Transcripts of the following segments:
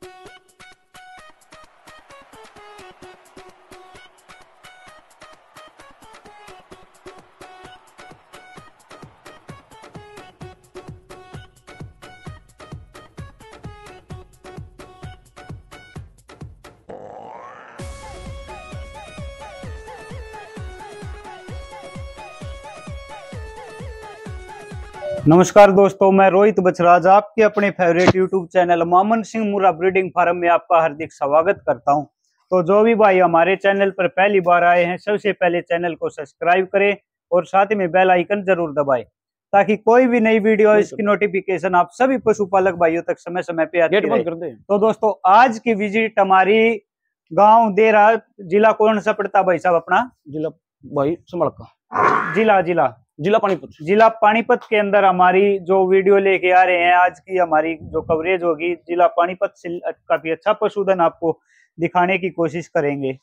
Thank you. नमस्कार दोस्तों मैं रोहित बचराज आपके अपने favourite YouTube channel Maman Singh Murrah breeding farm में आपका हार्दिक स्वागत करता हूं तो जो भी भाई हमारे चैनल पर पहली बार आए हैं सबसे पहले चैनल को सब्सक्राइब करें और साथ में बेल आइकन जरूर दबाएं ताकि कोई भी नई वीडियो इसकी नोटिफिकेशन आप सभी पशुपालक भाइयों तक समय समय पर तो दोस्तों आज की विजिट हमारी गाँव देरा जिला कौन सा पड़ता भाई साहब अपना जिला भाई जिला जिला जिला पानीपत जिला पानीपत के अंदर हमारी जो वीडियो लेके आ रहे हैं आज की हमारी जो कवरेज होगी जिला पानीपत से काफी अच्छा पशुधन आपको दिखाने की कोशिश करेंगे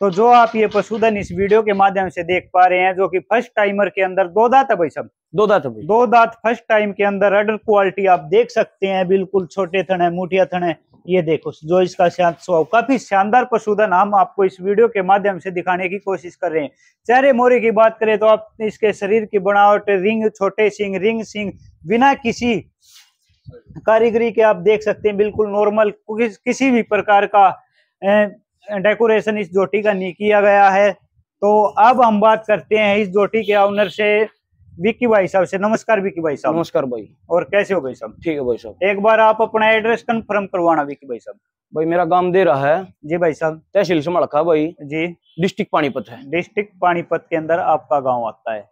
तो जो आप ये पशुधन इस वीडियो के माध्यम से देख पा रहे हैं जो कि फर्स्ट टाइमर के अंदर दो दांत है भाई सब दो दांत दो दांत फर्स्ट टाइम के अंदर अडल क्वालिटी आप देख सकते हैं बिल्कुल छोटे थन है मुठिया थन है ये देखो जो इसका स्वभाव काफी शानदार पशुधन हम आपको इस वीडियो के माध्यम से दिखाने की कोशिश कर रहे हैं चेहरे मोरे की बात करें तो आप इसके शरीर की बनावट रिंग छोटे सिंह रिंग सिंह बिना किसी कारीगरी के आप देख सकते हैं बिल्कुल नॉर्मल किसी भी प्रकार का डेकोरेशन इस जोटी का नहीं किया गया है तो अब हम बात करते हैं इस जोटी के ऑनर से विक्की भाई साहब से नमस्कार विक्की भाई साहब नमस्कार भाई और कैसे हो भाई साहब ठीक है भाई साहब एक बार आप अपना एड्रेस कंफर्म करवाना विक्की भाई साहब भाई मेरा गांव दे रहा है जी भाई साहब तहसील से मड़का भाई जी डिस्ट्रिक्ट पानीपत है डिस्ट्रिक्ट पानीपत के अंदर आपका गाँव आता है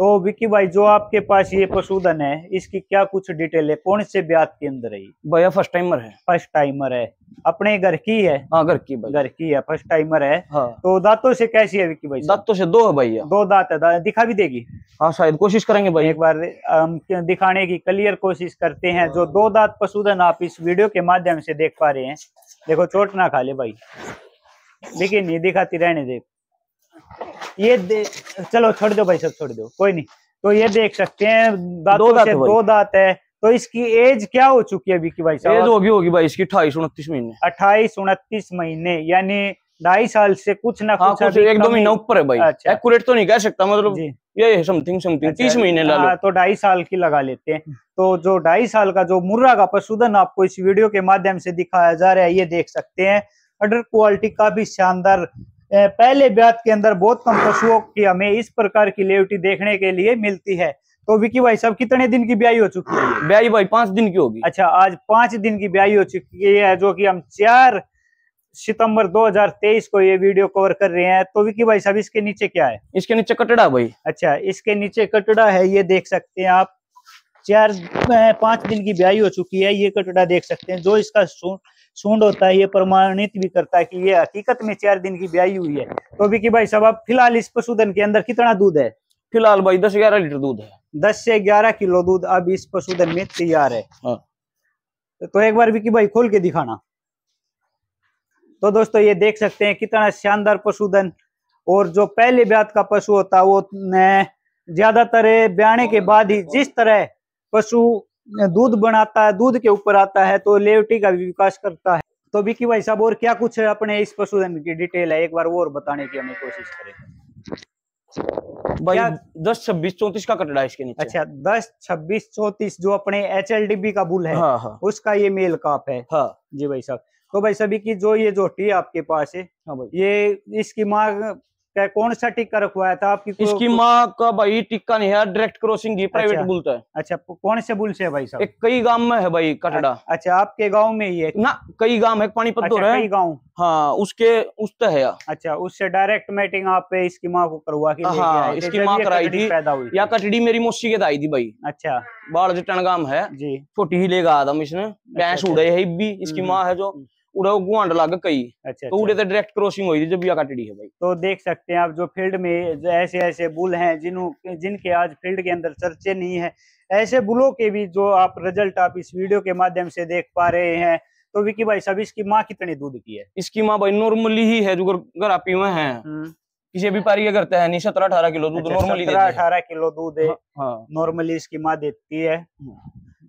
तो विक्की भाई जो आपके पास ये पशुधन है इसकी क्या कुछ डिटेल है कौन से ब्याज के अंदर है भैया फर्स्ट टाइमर है फर्स्ट टाइमर है अपने घर की है हाँ, घर की घर की है फर्स्ट टाइमर है हाँ। तो दांतों से कैसी है विक्की भाई दांतों से दो है भैया दो दांत है दिखा भी देगी हाँ शायद कोशिश करेंगे भाई एक बार हम दिखाने की क्लियर कोशिश करते हैं जो दो दांत पशुधन आप इस वीडियो के माध्यम से देख पा रहे हैं देखो चोट ना खा ले भाई लेकिन ये दिखाती रहने देख ये चलो छोड़ दो भाई सब छोड़ दो कोई नहीं तो ये देख सकते हैं दो तो दांत दो दांत है तो इसकी एज क्या हो चुकी है विकी भाई साहब एज होगी तो होगी भाई इसकी अट्ठाईस उनतीस महीने अट्ठाईस उनतीस महीने यानी ढाई साल से कुछ ना हाँ, कुछ, कुछ एक दो महीना ऊपर है भाई अच्छा। एक्यूरेट तो नहीं कह सकता मतलब ये समथिंग समथिंग तीस अच्छा, महीने ला लो हाँ, तो ढाई साल की लगा लेते हैं तो जो ढाई साल का जो मुर्रा का पशुधन आपको इस वीडियो के माध्यम से दिखाया जा रहा है ये देख सकते हैं अडर क्वालिटी का भी शानदार पहले ब्यात के अंदर बहुत कम पशुओं की हमें इस प्रकार की लेवटी देखने के लिए मिलती है तो विकी भाई साहब कितने दिन की ब्याई हो चुकी है ब्याई भाई पांच दिन की होगी अच्छा आज पांच दिन की ब्याई हो चुकी है जो कि हम चार सितंबर 2023 को ये वीडियो कवर कर रहे हैं तो विकी भाई साहब इसके नीचे क्या है इसके नीचे कटड़ा भाई अच्छा इसके नीचे कटड़ा है ये देख सकते हैं आप चार पांच दिन की ब्याई हो चुकी है ये कटोरा देख सकते हैं जो इसका सूंड होता है ये प्रमाणित भी करता है कि ये हकीकत में चार दिन की ब्याई हुई है तो विकी भाई साहब फिलहाल इस पशुधन के अंदर कितना दूध है फिलहाल भाई दस ग्यारह लीटर दूध है दस से ग्यारह किलो दूध अब इस पशुधन में तैयार है हाँ। तो एक बार विकी भाई खोल के दिखाना तो दोस्तों ये देख सकते हैं कितना शानदार पशुधन और जो पहले ब्यात का पशु होता है वो ज्यादातर ब्याने के बाद ही जिस तरह पशु दूध बनाता है दूध के ऊपर आता है तो लेवटी का भी विकास करता है तो विकी भाई साहब और क्या कुछ अपने इस पशुधन की डिटेल है एक बार और बताने की हमें कोशिश करें भाई दस छब्बीस चौतीस का कटड़ा इसके नीचे अच्छा दस छब्बीस चौतीस जो अपने एच एल डी बी का बुल है हाँ, हाँ। उसका ये मेल काप है हाँ। जी भाई साहब तो भाई सभी की जो ये जोटी आपके पास है हाँ भाई। ये इसकी माँ क्या कौन सा टिक्का रखवाया था आपकी इसकी माँ का भाई टिक्का नहीं है डायरेक्ट क्रॉसिंग की प्राइवेट अच्छा, बुलता है अच्छा कौन से बुल से है भाई साहब एक कई गांव में है भाई कटड़ा अच्छा आपके गांव में ही है ना कई गांव है पानी तो अच्छा, है गांव हाँ उसके उस है अच्छा उससे डायरेक्ट मैटिंग आप इसकी माँ को करवा के हाँ इसकी माँ कराई थी या कटड़ी मेरी मौसी के आई थी भाई अच्छा बाढ़ जटन गांव है जी छोटी ही लेगा आदम इसने भैंस अच्छा, अच्छा। उड़े है इसकी हम्म। माँ है जो उड़ा गुआंड लग कई अच्छा, तो उड़े तो डायरेक्ट क्रॉसिंग हुई थी जब भी कटड़ी है भाई तो देख सकते हैं आप जो फील्ड में जो ऐसे ऐसे बुल हैं जिन्हों जिनके आज फील्ड के अंदर चर्चे नहीं है ऐसे बुलों के भी जो आप रिजल्ट आप इस वीडियो के माध्यम से देख पा रहे हैं तो विकी भाई सब इसकी माँ कितनी दूध की है इसकी माँ भाई नॉर्मली ही है जो घर आप है हम्म। किसी भी पारी करता है नहीं सत्रह अठारह किलो दूध नॉर्मली अच्छा, अठारह किलो दूध नॉर्मली हाँ, हाँ। इसकी माँ देती है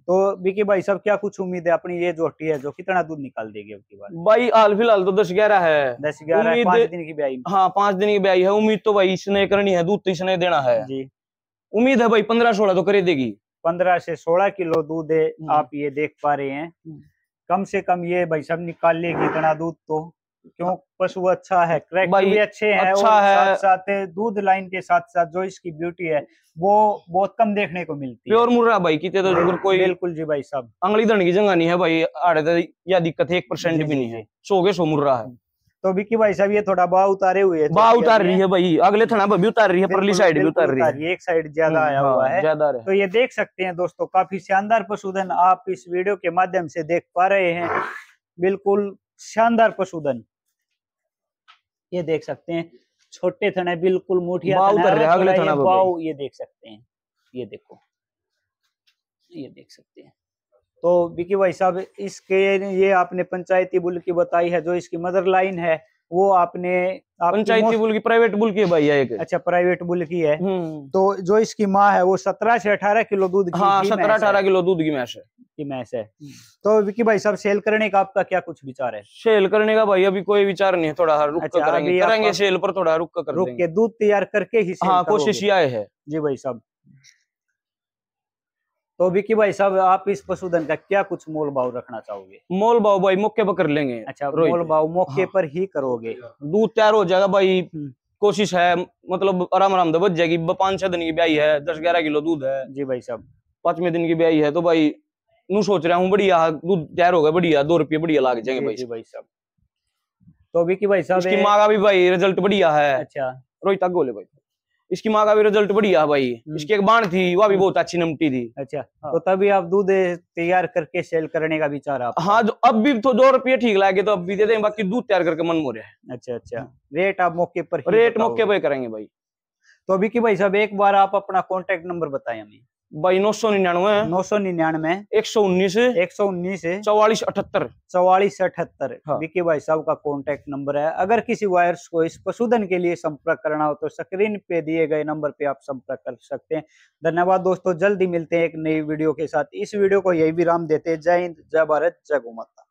तो बीके भाई साहब क्या कुछ उम्मीद है अपनी ये हट्टी है जो कितना दूध निकाल देगी अब की बार भाई हाल फिलहाल तो दस ग्यारह है दस ग्यारह पांच दिन की ब्याई हाँ पांच दिन की ब्याई है उम्मीद तो भाई इसने करनी है दूध तो इसने देना है जी उम्मीद है भाई पंद्रह सोलह तो करे देगी पंद्रह से सोलह किलो दूध है हम्म। आप ये देख पा रहे हैं हम्म। कम से कम ये भाई सब निकाल लेगी इतना दूध तो क्यों पशु अच्छा है क्रैक भी अच्छे हैं अच्छा है। साथ साथ दूध लाइन के साथ साथ जो इसकी ब्यूटी है वो बहुत कम देखने को मिलती प्योर है प्योर मुर्रा भाई की तो कोई बिल्कुल जी भाई साहब अंगली दन की जगह नहीं है भाई आड़े तो या दिक्कत एक परसेंट भी नहीं है सो गए सो मुर्रा है तो बिकी भाई साहब ये थोड़ा बाह उतारे हुए बाह उतार रही है भाई अगले थना भी उतार रही है परली साइड भी उतार रही है एक साइड ज्यादा हम्म, आया हुआ हाँ, है ज्यादा तो ये देख सकते हैं दोस्तों काफी शानदार पशुधन आप इस वीडियो के माध्यम से देख पा रहे हैं बिल्कुल शानदार पशुधन ये देख सकते हैं छोटे थने बिल्कुल मुठिया ये देख सकते हैं ये देखो ये देख सकते हैं तो बिकी भाई साहब इसके ये आपने पंचायती बुल की बताई है जो इसकी मदर लाइन है वो आपने आप पंचायती बुल की प्राइवेट बुल की भाई है अच्छा प्राइवेट बुल की है हम्म। तो जो इसकी माँ है वो सत्रह से अठारह किलो दूध हाँ सत्रह अठारह किलो दूध की मैश है की मैच है हम्म। तो विकी भाई साहब सेल करने का आपका क्या कुछ विचार है सेल करने का भाई अभी कोई विचार नहीं है थोड़ा हाँ, रुक अच्छा, कर करेंगे, करेंगे सेल पर थोड़ा रुक कर रुक के दूध तैयार करके ही हाँ कोशिश आए है जी भाई साहब तो विकी भाई साहब आप इस पशुधन का क्या कुछ मोल भाव रखना चाहोगे मोल भाव भाई मौके पर कर लेंगे अच्छा मोल भाव मौके हाँ। पर ही करोगे दूध तैयार हो जाएगा भाई हम्म। कोशिश है मतलब आराम आराम बच जाएगी पांच छह दिन की ब्याई है दस ग्यारह किलो दूध है जी भाई साहब पांचवे दिन की ब्याई है तो भाई सोच रहा हूँ बढ़िया दूध तैयार होगा बढ़िया दो रुपये बढ़िया लाग जाएंगे भाई भाई साहब तो अभी की भाई साहब इसकी माँ का भी भाई रिजल्ट बढ़िया है अच्छा रोहित गोले भाई इसकी माँ का भी रिजल्ट बढ़िया भाई हम्म। इसकी एक बाण थी वह भी हम्म। बहुत अच्छी नमटी थी अच्छा हाँ। तो तभी आप दूध तैयार करके सेल करने का विचार आप हाँ जो तो अब भी तो दो रुपये ठीक लगे तो अब भी दे देंगे बाकी दूध तैयार करके मन मोरे है अच्छा अच्छा रेट आप मौके पर रेट मौके पर करेंगे भाई तो अभी की भाई साहब एक बार आप अपना कॉन्टेक्ट नंबर बताए हमें भाई नौ सौ निन्यानवे नौ सौ निन्यानवे एक सौ उन्नीस एक सौ उन्नीस चौवालीस अठहत्तर चौवालीस अठहत्तर हाँ। भाई साहब का कॉन्टेक्ट नंबर है अगर किसी वायर्स को इस पशुधन के लिए संपर्क करना हो तो स्क्रीन पे दिए गए नंबर पे आप संपर्क कर सकते हैं धन्यवाद दोस्तों जल्दी मिलते हैं एक नई वीडियो के साथ इस वीडियो को यही विराम देते जय हिंद जय भारत जय गो माता